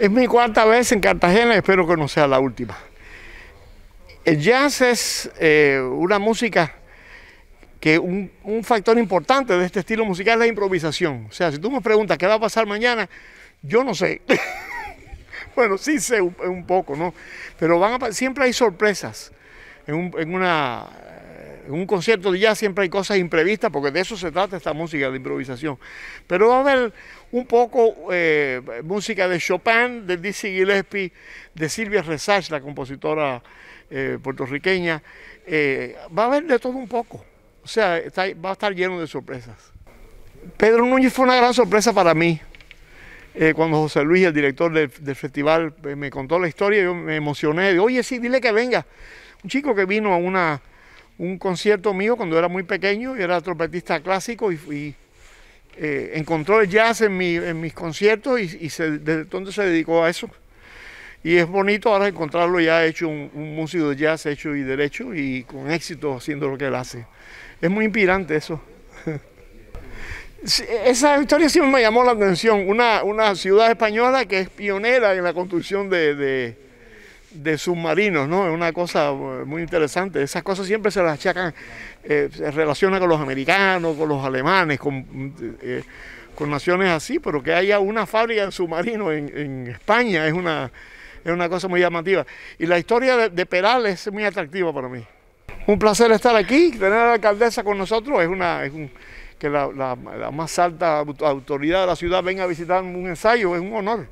Es mi cuarta vez en Cartagena espero que no sea la última. El jazz es eh, una música que un, factor importante de este estilo musical es la improvisación. O sea, si tú me preguntas qué va a pasar mañana, yo no sé. bueno, sí sé un, poco, ¿no? Pero van a, siempre hay sorpresas en una en un concierto de jazz siempre hay cosas imprevistas, porque de eso se trata esta música de improvisación. Pero va a haber un poco eh, música de Chopin, de Dizzy Gillespie, de Silvia Resach, la compositora eh, puertorriqueña. Eh, va a haber de todo un poco. O sea, va a estar lleno de sorpresas. Pedro Núñez fue una gran sorpresa para mí. cuando José Luis, el director del, festival, me contó la historia, yo me emocioné. Oye, sí, dile que venga. Un chico que vino a una un concierto mío cuando era muy pequeño, y era trompetista clásico y, eh, encontró el jazz en, en mis conciertos y, desde entonces se dedicó a eso. Y es bonito ahora encontrarlo ya hecho, un, músico de jazz hecho y derecho y con éxito haciendo lo que él hace. Es muy inspirante eso. Esa historia siempre me llamó la atención. Una, una ciudad española que es pionera en la construcción de de submarinos, ¿no? Es una cosa eh, muy interesante. Esas cosas siempre se las achacan, eh, se relaciona con los americanos, con los alemanes, con, eh, con, naciones así, pero que haya una fábrica de submarinos en, España es una, es una cosa muy llamativa. Y la historia de, Peral es muy atractiva para mí. Un placer estar aquí, tener a la alcaldesa con nosotros, es una... Es un, que la, la, la más alta autoridad de la ciudad venga a visitar un ensayo, es un honor.